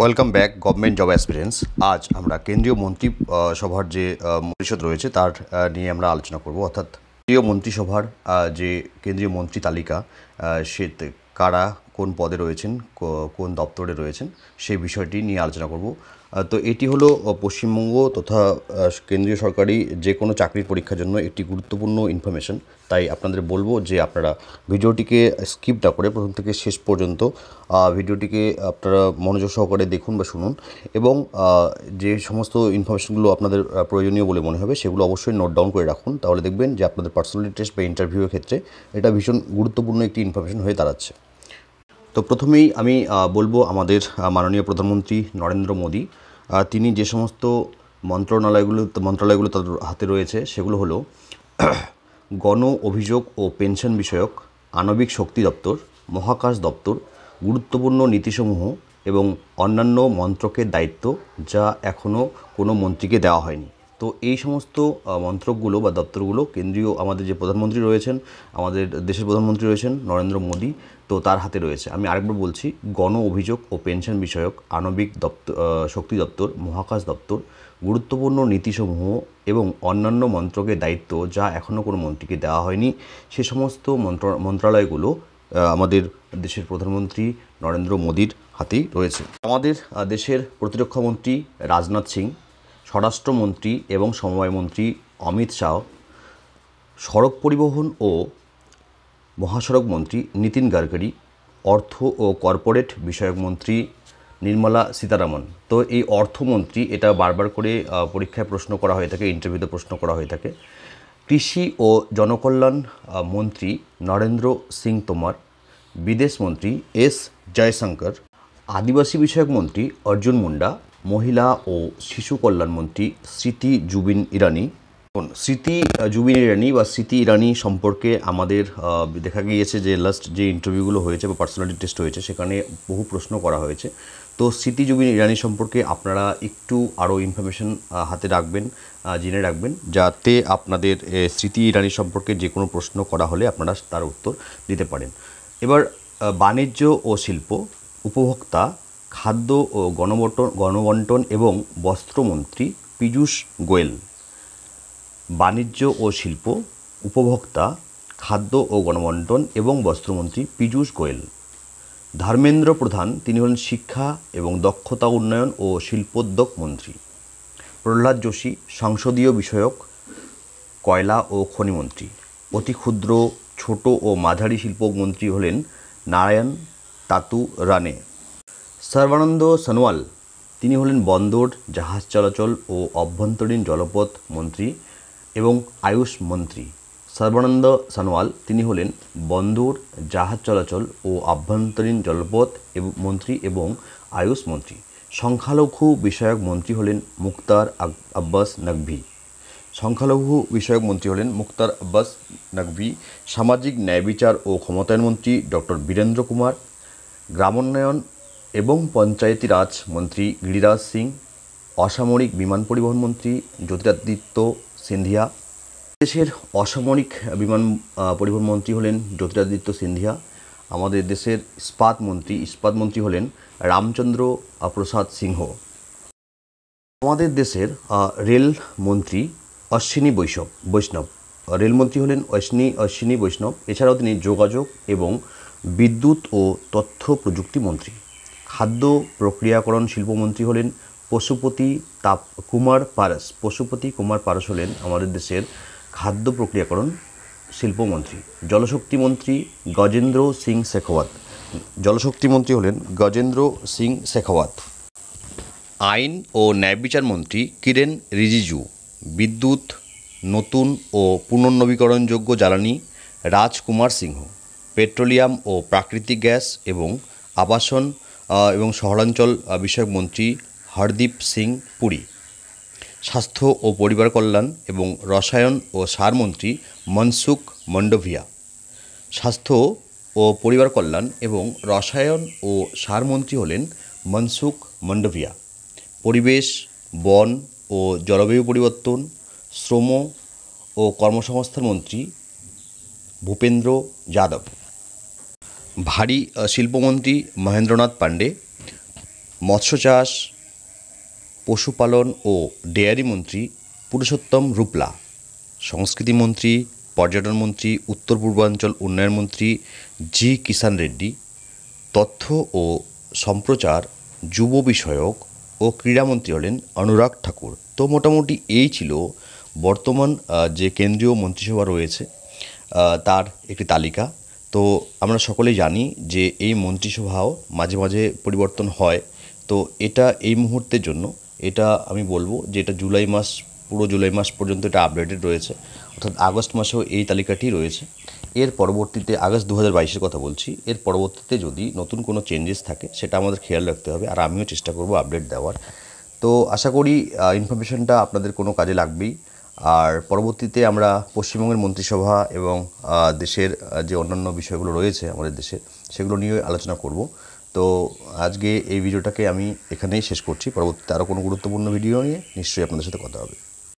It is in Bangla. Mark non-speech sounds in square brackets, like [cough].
welcome back government job experience আজ আমরা কেন্দ্রীয় মন্ত্রী সভার যে পরিষদ রয়েছে তার নিয়ে আমরা আলোচনা করব অর্থাৎ কেন্দ্রীয় মন্ত্রিসভার যে কেন্দ্রীয় মন্ত্রী তালিকা সে কারা কোন পদে রয়েছেন কোন দপ্তরে রয়েছেন সেই বিষয়টি নিয়ে আলোচনা করব তো এটি হলো পশ্চিমবঙ্গ তথা কেন্দ্রীয় সরকারি যে কোনো চাকরির পরীক্ষার জন্য একটি গুরুত্বপূর্ণ ইনফরমেশন তাই আপনাদের বলবো যে আপনারা ভিডিওটিকে স্কিপ না করে প্রথম থেকে শেষ পর্যন্ত ভিডিওটিকে আপনারা মনোযোগ সহকারে দেখুন বা শুনুন এবং যে সমস্ত ইনফরমেশনগুলো আপনাদের প্রয়োজনীয় বলে মনে হবে সেগুলো অবশ্যই নোট ডাউন করে রাখুন তাহলে দেখবেন যে আপনাদের পার্সোনালি টেস্ট বা ইন্টারভিউয়ের ক্ষেত্রে এটা ভীষণ গুরুত্বপূর্ণ একটি ইনফরমেশন হয়ে দাঁড়াচ্ছে তো প্রথমেই আমি বলবো আমাদের মাননীয় প্রধানমন্ত্রী নরেন্দ্র মোদী তিনি যে সমস্ত মন্ত্রণালয়গুলো মন্ত্রণালয়গুলো তাদের হাতে রয়েছে সেগুলো হলো [clears throat] গণ অভিযোগ ও পেনশন বিষয়ক আণবিক শক্তি দপ্তর মহাকাশ দপ্তর গুরুত্বপূর্ণ নীতিসমূহ এবং অন্যান্য মন্ত্রকের দায়িত্ব যা এখনও কোনো মন্ত্রীকে দেওয়া হয়নি তো এই সমস্ত মন্ত্রকগুলো বা দপ্তরগুলো কেন্দ্রীয় আমাদের যে প্রধানমন্ত্রী রয়েছেন আমাদের দেশের প্রধানমন্ত্রী রয়েছেন নরেন্দ্র মোদী তো তার হাতে রয়েছে আমি আরেকবার বলছি গণ অভিযোগ ও পেনশন বিষয়ক আণবিক দপ্তর শক্তি দপ্তর মহাকাশ দপ্তর গুরুত্বপূর্ণ নীতিসমূহ এবং অন্যান্য মন্ত্রকের দায়িত্ব যা এখনও কোনো মন্ত্রীকে দেওয়া হয়নি সে সমস্ত মন্ত্র মন্ত্রণালয়গুলো আমাদের দেশের প্রধানমন্ত্রী নরেন্দ্র মোদীর হাতেই রয়েছে আমাদের দেশের প্রতিরক্ষামন্ত্রী রাজনাথ সিং স্বরাষ্ট্রমন্ত্রী এবং সমবায়মন্ত্রী অমিত শাহ সড়ক পরিবহন ও মহাসড়ক মন্ত্রী নীতিন গাডকারি অর্থ ও কর্পোরেট বিষয়ক মন্ত্রী নির্মলা সীতারামন তো এই অর্থমন্ত্রী এটা বারবার করে পরীক্ষায় প্রশ্ন করা হয়ে থাকে ইন্টারভিউতে প্রশ্ন করা হয়ে থাকে কৃষি ও জনকল্যাণ মন্ত্রী নরেন্দ্র সিং তোমার বিদেশ মন্ত্রী এস জয়শঙ্কর আদিবাসী বিষয়ক মন্ত্রী অর্জুন মুন্ডা মহিলা ও শিশু কল্যাণমন্ত্রী স্মৃতি জুবিন ইরানি স্মৃতি জুবিন ইরানি বা স্মৃতি ইরানি সম্পর্কে আমাদের দেখা গিয়েছে যে লাস্ট যে ইন্টারভিউগুলো হয়েছে বা পার্সোনালিটি টেস্ট হয়েছে সেখানে বহু প্রশ্ন করা হয়েছে তো স্মৃতি জুবিন ইরানি সম্পর্কে আপনারা একটু আরও ইনফরমেশান হাতে রাখবেন জেনে রাখবেন যাতে আপনাদের স্মৃতি ইরানি সম্পর্কে যে কোনো প্রশ্ন করা হলে আপনারা তার উত্তর দিতে পারেন এবার বাণিজ্য ও শিল্প উপভোক্তা খাদ্য ও গণবটন গণবন্টন এবং বস্ত্রমন্ত্রী পীযূষ গোয়েল বাণিজ্য ও শিল্প উপভোক্তা খাদ্য ও গণবন্টন এবং বস্ত্রমন্ত্রী পীযূষ গোয়েল ধর্মেন্দ্র প্রধান তিনি হলেন শিক্ষা এবং দক্ষতা উন্নয়ন ও শিল্পোদ্যোগ মন্ত্রী প্রহ্লাদ যোশী সংসদীয় বিষয়ক কয়লা ও খনিমন্ত্রী অতি ক্ষুদ্র ছোট ও মাঝারি শিল্প মন্ত্রী হলেন নারায়ণ তাতু রানে সর্বানন্দ সনোয়াল তিনি হলেন বন্দর জাহাজ চলাচল ও অভ্যন্তরীণ জলপথ মন্ত্রী এবং আয়ুষ মন্ত্রী সর্বানন্দ সনোয়াল তিনি হলেন বন্দর জাহাজ চলাচল ও আভ্যন্তরীণ জলপথ মন্ত্রী এবং আয়ুষ মন্ত্রী সংখ্যালঘু বিষয়ক মন্ত্রী হলেন মুক্তার আব্বাস নকভি সংখ্যালঘু বিষয়ক মন্ত্রী হলেন মুক্তার আব্বাস নকভি সামাজিক ন্যায় বিচার ও ক্ষমতায়ন মন্ত্রী ডক্টর বীরেন্দ্র কুমার গ্রামোন্নয়ন এবং পঞ্চায়েতি রাজ মন্ত্রী গিরিরাজ সিং অসামরিক বিমান পরিবহন মন্ত্রী জ্যোতিরাদিত্য সিন্ধিয়া দেশের অসামরিক বিমান পরিবহন মন্ত্রী হলেন জ্যোতিরাদিত্য সিন্ধিয়া আমাদের দেশের ইস্পাত মন্ত্রী ইস্পাত মন্ত্রী হলেন রামচন্দ্র প্রসাদ সিংহ আমাদের দেশের রেল মন্ত্রী অশ্বিনী বৈষব বৈষ্ণব রেলমন্ত্রী হলেন অশ্বিনী অশ্বিনী বৈষ্ণব এছাড়াও তিনি যোগাযোগ এবং বিদ্যুৎ ও তথ্য প্রযুক্তি মন্ত্রী খাদ্য প্রক্রিয়াকরণ শিল্পমন্ত্রী হলেন পশুপতি তাপ কুমার পারস পশুপতি কুমার পারস হলেন আমাদের দেশের খাদ্য প্রক্রিয়াকরণ শিল্পমন্ত্রী জলশক্তি মন্ত্রী গজেন্দ্র সিং শেখাওয়াত জলশক্তি মন্ত্রী হলেন গজেন্দ্র সিং শেখাওয়াত আইন ও ন্যায় বিচার মন্ত্রী কিরেন রিজিজু বিদ্যুৎ নতুন ও পুনর্নবীকরণযোগ্য জ্বালানি রাজকুমার সিংহ পেট্রোলিয়াম ও প্রাকৃতিক গ্যাস এবং আবাসন এবং শহরাঞ্চল বিষয়ক মন্ত্রী হরদীপ সিং পুরী স্বাস্থ্য ও পরিবার কল্যাণ এবং রসায়ন ও সার মন্ত্রী মনসুখ মন্ডভিয়া স্বাস্থ্য ও পরিবার কল্যাণ এবং রসায়ন ও সার মন্ত্রী হলেন মনসুখ মন্ডভিয়া পরিবেশ বন ও জলবায়ু পরিবর্তন শ্রম ও কর্মসংস্থান মন্ত্রী ভূপেন্দ্র যাদব ভারী শিল্পমন্ত্রী মহেন্দ্রনাথ পাণ্ডে মৎস্য চাষ পশুপালন ও ডেয়ারি মন্ত্রী পুরুষোত্তম রূপলা সংস্কৃতি মন্ত্রী পর্যটন মন্ত্রী উত্তর পূর্বাঞ্চল উন্নয়ন মন্ত্রী জি কিষাণ রেড্ডি তথ্য ও সম্প্রচার যুব বিষয়ক ও ক্রীড়ামন্ত্রী হলেন অনুরাগ ঠাকুর তো মোটামুটি এই ছিল বর্তমান যে কেন্দ্রীয় মন্ত্রিসভা রয়েছে তার একটি তালিকা তো আমরা সকলেই জানি যে এই মন্ত্রিসভাও মাঝে মাঝে পরিবর্তন হয় তো এটা এই মুহূর্তের জন্য এটা আমি বলবো যে এটা জুলাই মাস পুরো জুলাই মাস পর্যন্ত এটা আপডেটেড রয়েছে অর্থাৎ আগস্ট মাসেও এই তালিকাটি রয়েছে এর পরবর্তীতে আগস্ট দু হাজার কথা বলছি এর পরবর্তীতে যদি নতুন কোনো চেঞ্জেস থাকে সেটা আমাদের খেয়াল রাখতে হবে আর আমিও চেষ্টা করব আপডেট দেওয়ার তো আশা করি ইনফরমেশনটা আপনাদের কোনো কাজে লাগবেই আর পরবর্তীতে আমরা পশ্চিমবঙ্গের মন্ত্রিসভা এবং দেশের যে অন্যান্য বিষয়গুলো রয়েছে আমাদের দেশে সেগুলো নিয়ে আলোচনা করব তো আজকে এই ভিডিওটাকে আমি এখানেই শেষ করছি পরবর্তীতে আরও কোনো গুরুত্বপূর্ণ ভিডিও নিয়ে নিশ্চয়ই আপনাদের সাথে কথা হবে